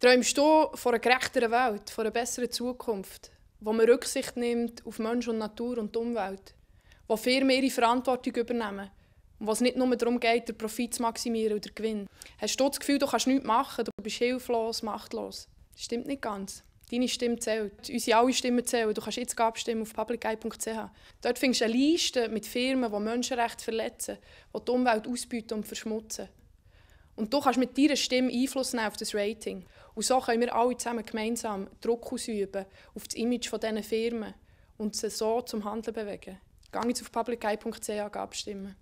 Träumst du von einer gerechteren Welt, von einer besseren Zukunft, wo man Rücksicht nimmt auf Mensch und Natur und die Umwelt, wo Firmen ihre Verantwortung übernehmen und wo es nicht nur darum geht, den Profit zu maximieren oder den Gewinn? Hast du das Gefühl, du kannst nichts machen, du bist hilflos, machtlos? Das stimmt nicht ganz. Deine Stimme zählt. Unsere alle Stimmen zählen. Du kannst jetzt abstimmen auf publiceye.ch. Dort findest du eine Liste mit Firmen, die Menschenrechte verletzen, die die Umwelt ausbeuten und verschmutzen. Und du kannst mit deiner Stimme Einfluss nehmen auf das Rating. Und so können wir alle zusammen gemeinsam Druck ausüben auf das Image dieser Firmen und sie so zum Handeln bewegen. Gehen Sie auf publiceye.ch abstimmen.